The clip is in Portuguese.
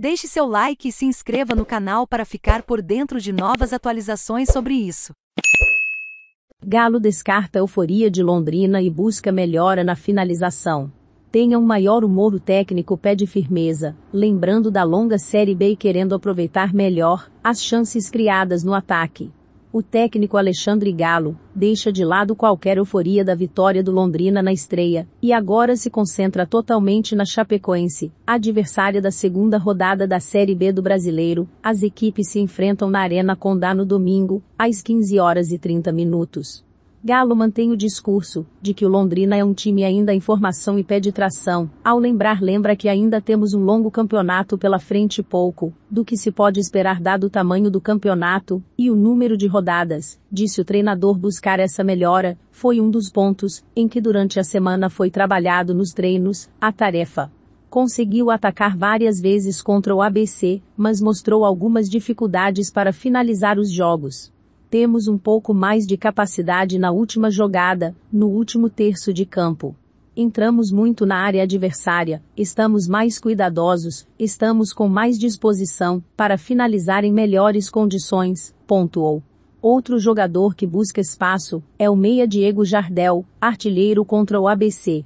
Deixe seu like e se inscreva no canal para ficar por dentro de novas atualizações sobre isso. Galo descarta euforia de Londrina e busca melhora na finalização. Tenha um maior humor o técnico pede firmeza, lembrando da longa Série B e querendo aproveitar melhor as chances criadas no ataque. O técnico Alexandre Galo deixa de lado qualquer euforia da vitória do Londrina na estreia e agora se concentra totalmente na Chapecoense, adversária da segunda rodada da Série B do Brasileiro. As equipes se enfrentam na Arena Condá no domingo, às 15 horas e 30 minutos. Galo mantém o discurso de que o Londrina é um time ainda em formação e pede tração. Ao lembrar, lembra que ainda temos um longo campeonato pela frente pouco do que se pode esperar dado o tamanho do campeonato e o número de rodadas. Disse o treinador buscar essa melhora foi um dos pontos em que durante a semana foi trabalhado nos treinos a tarefa conseguiu atacar várias vezes contra o ABC, mas mostrou algumas dificuldades para finalizar os jogos temos um pouco mais de capacidade na última jogada, no último terço de campo. Entramos muito na área adversária, estamos mais cuidadosos, estamos com mais disposição para finalizar em melhores condições, pontuou. Outro jogador que busca espaço é o meia Diego Jardel, artilheiro contra o ABC.